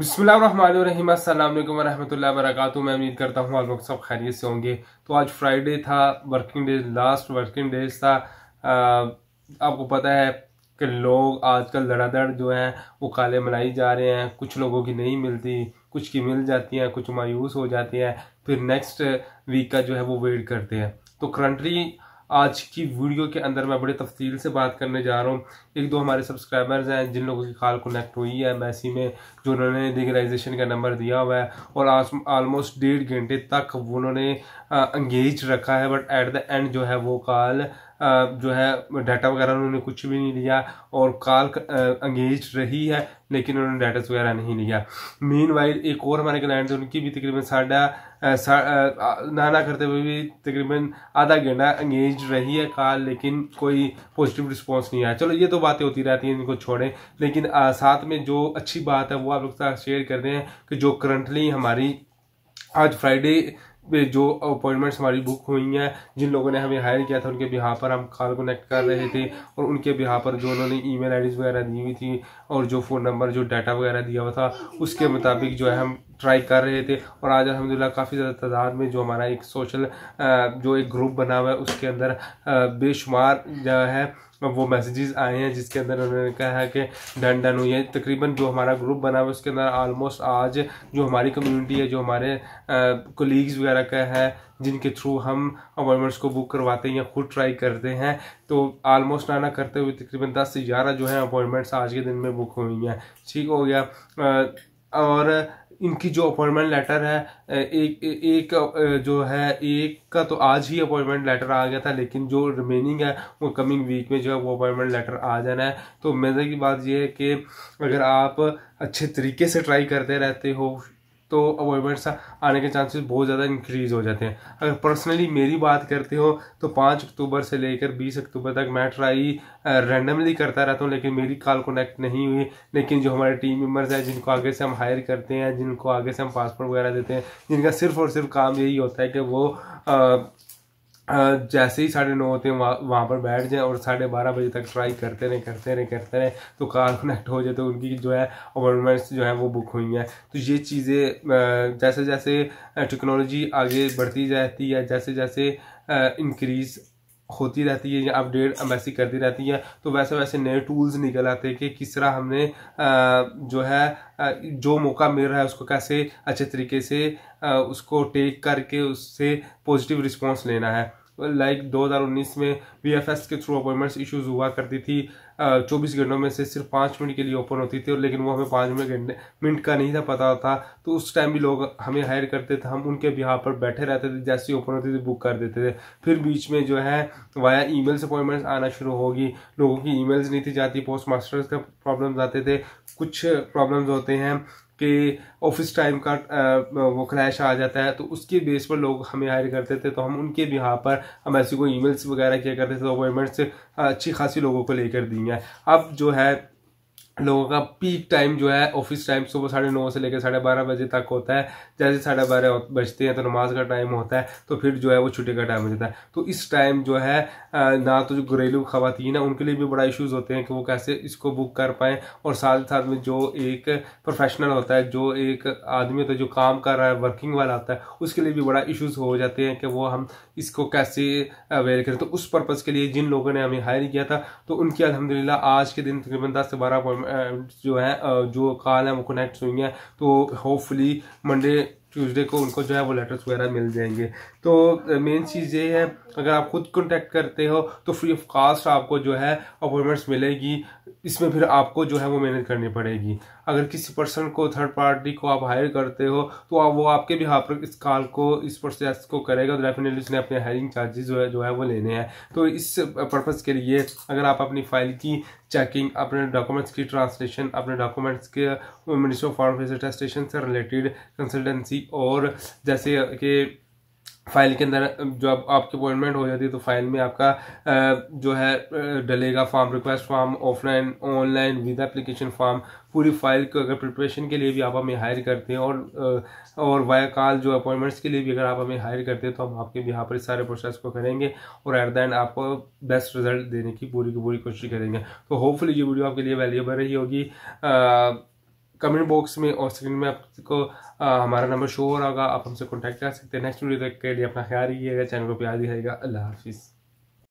बिस्मिल्लाम अल्लाम वरहमल मैं उम्मीद करता हूँ आप लोग सब खैरियत से होंगे तो आज फ्राइडे था working day last working days था आपको पता है कि लोग आजकल धड़ाधड़ जो हैं वो काले मनाई जा रहे हैं कुछ लोगों की नहीं मिलती कुछ की मिल जाती हैं कुछ मायूस हो जाती हैं फिर नेक्स्ट वीक का जो है वो वेट करते हैं तो करंटली आज की वीडियो के अंदर मैं बड़ी तफसील से बात करने जा रहा हूँ एक दो हमारे सब्सक्राइबर्स हैं जिन लोगों की खाल कनेक्ट हुई है मैसी में जो उन्होंने लीगलाइजेशन का नंबर दिया हुआ है और आलमोस्ट डेढ़ घंटे तक उन्होंने अंगेज रखा है बट एट द एंड जो है वो कॉल जो है डाटा वगैरह उन्होंने कुछ भी नहीं लिया और कॉल अंगेज रही है लेकिन उन्होंने डाटा वगैरह नहीं लिया मीन वाइज एक और हमारे क्लाइंट उनकी भी तकरीबन साढ़ा ना करते हुए भी तकरीबन आधा घंटा अंगेज रही है काल लेकिन कोई पॉजिटिव रिस्पॉन्स नहीं आया चलो ये तो बातें होती रहती हैं इनको छोड़ें लेकिन आ, साथ में जो अच्छी बात है वो आप लोग शेयर कर हैं कि जो करंटली हमारी आज फ्राइडे जो अपॉइंटमेंट्स हमारी बुक हुई हैं जिन लोगों ने हमें हायर किया था उनके बिहार पर हम कॉल कनेक्ट कर रहे थे और उनके बिहार पर जो उन्होंने ईमेल आईडीज़ वगैरह दी हुई थी और जो फ़ोन नंबर जो डाटा वगैरह दिया हुआ था उसके मुताबिक जो है हम ट्राई कर रहे थे और आज अलहमदिल्ला काफ़ी ज़्यादा तादाद में जो हमारा एक सोशल जो एक ग्रुप बना हुआ है उसके अंदर बेशुमार जो है वो मैसेजेस आए हैं जिसके अंदर उन्होंने कहा है कि डन डन हुई है तकरीबन जो हमारा ग्रुप बना हुआ है उसके अंदर आलमोस्ट आज जो हमारी कम्युनिटी है जो हमारे कोलीग्स वगैरह का है जिनके थ्रू हम अपॉइंटमेंट्स को बुक करवाते हैं या खुद ट्राई करते हैं तो आलमोस्ट ना ना करते हुए तकरीबन दस से ग्यारह जो है अपॉइंटमेंट्स आज के दिन में बुक हुई हैं ठीक हो गया और इनकी जो अपॉइंटमेंट लेटर है एक एक जो है एक का तो आज ही अपॉइंटमेंट लेटर आ गया था लेकिन जो रिमेनिंग है वो कमिंग वीक में जो है वो अपॉइंटमेंट लेटर आ जाना है तो मज़े की बात यह है कि अगर आप अच्छे तरीके से ट्राई करते रहते हो तो अवॉइडेंस आने के चांसेस बहुत ज़्यादा इंक्रीज़ हो जाते हैं अगर पर्सनली मेरी बात करते हो तो पाँच अक्टूबर से लेकर बीस अक्टूबर तक मैं ट्राई रैंडमली करता रहता हूँ लेकिन मेरी कॉल कनेक्ट नहीं हुई लेकिन जो हमारे टीम मेम्बर्स हैं जिनको आगे से हम हायर करते हैं जिनको आगे से हम पासपोर्ट वगैरह देते हैं जिनका सिर्फ और सिर्फ काम यही होता है कि वो आ, जैसे ही साढ़े नौ होते हैं वहाँ वहाँ पर बैठ जाएँ और साढ़े बारह बजे तक ट्राई करते रहें करते रहें करते रहें तो कार कनेक्ट हो जाए तो उनकी जो है अपॉइंटमेंट्स जो है वो बुक हुई हैं तो ये चीज़ें जैसे जैसे टेक्नोलॉजी आगे बढ़ती जाती है जैसे जैसे इंक्रीज़ होती रहती है या अपडेट वैसी करती रहती है तो वैसे वैसे नए टूल्स निकल आते हैं कि किस तरह हमने जो है जो मौका मिल रहा है उसको कैसे अच्छे तरीके से उसको टेक करके उससे पॉजिटिव रिस्पांस लेना है लाइक like 2019 में वीएफएस के थ्रू अपॉइंटमेंट्स इश्यूज हुआ करती थी चौबीस घंटों में से सिर्फ पाँच मिनट के लिए ओपन होती थी और लेकिन वो हमें पाँच मिनट मिनट का नहीं था पता था तो उस टाइम भी लोग हमें हायर करते थे हम उनके यहाँ पर बैठे रहते थे जैसे ही ओपन होती थी बुक कर देते थे फिर बीच में जो है वाया ई मेल्स अपॉइंटमेंट्स आना शुरू होगी लोगों की मेल्स नहीं थी जाती पोस्ट मास्टर्स के प्रॉब्लम्स आते थे कुछ प्रॉब्लम्स होते हैं कि ऑफिस टाइम का वो क्रैश आ जाता है तो उसके बेस पर लोग हमें हायर करते थे तो हम उनके भी यहाँ पर हम ऐसे कोई ईमेल्स वगैरह किया करते थे तो अपॉइंटमेंट्स अच्छी खासी लोगों को लेकर दी हैं अब जो है लोगों का पीक टाइम जो है ऑफिस टाइम सुबह साढ़े नौ से लेकर साढ़े बारह बजे तक होता है जैसे साढ़े बारह बजते हैं तो नमाज का टाइम होता है तो फिर जो है वो छुट्टी का टाइम हो जाता है तो इस टाइम जो है ना तो जो घरेलू खातन है उनके लिए भी बड़ा इशूज़ होते हैं कि वो कैसे इसको बुक कर पाएँ और साथ ही साथ में जो एक प्रोफेशनल होता है जो एक आदमी होता है जो काम कर रहा है वर्किंग वाला होता है उसके लिए भी बड़ा इशूज़ हो जाते हैं कि वो हम इसको कैसे अवेल करें तो उस पर्पज़ के लिए जिन लोगों ने हमें हायर किया था तो उनकी अलहमदिल्ला आज के दिन तकरीबन दस से बारह अपॉइंटमेंट जो है जो कॉल है वो कनेक्ट हुई हैं तो होपफुली मंडे ट्यूसडे को उनको जो है वो लेटर्स वगैरह मिल जाएंगे तो मेन चीज़ ये है अगर आप खुद कॉन्टेक्ट करते हो तो फ्री ऑफ कास्ट आपको जो है अपॉइंटमेंट्स मिलेगी इसमें फिर आपको जो है वो मेहनत करनी पड़ेगी अगर किसी पर्सन को थर्ड पार्टी को आप हायर करते हो तो आप वो आपके भी हाथ पर इस कॉल को इस प्रोसेस को करेगा तो डेफिनेटली उसने अपने हायरिंग चार्जेस जो है जो है वो लेने हैं तो इस पर्पज़ के लिए अगर आप अपनी फाइल की चेकिंग अपने डॉक्यूमेंट्स की ट्रांसलेशन अपने डॉक्यूमेंट्स के मिनिस्ट्री ऑफ फॉरन स्टेशन से रिलेटेड कंसल्टेंसी और जैसे कि फाइल के अंदर जो आप, आपकी अपॉइंटमेंट हो जाती है तो फाइल में आपका जो है डलेगा form request form offline online with application form पूरी फाइल को अगर प्रिपरेशन के लिए भी आप हमें हायर करते हैं और और वाया कॉल जो अपॉइंटमेंट्स के लिए भी अगर आप हमें हायर करते हैं तो हम आपके भी यहाँ पर सारे प्रोसेस को करेंगे और एट द एंड आपको बेस्ट रिजल्ट देने की पूरी की पूरी कोशिश करेंगे तो होपफुली ये वीडियो आपके लिए वैल्यूबल रही होगी कमेंट बॉक्स में और स्क्रीन में आपको हमारा नंबर शो हो रहा होगा आप हमसे कॉन्टैक्ट कर सकते हैं नेक्स्ट वीडियो तक के लिए अपना ख्याल रखिएगा चैनल को प्यार दिखाएगा अल्लाह हाफिज़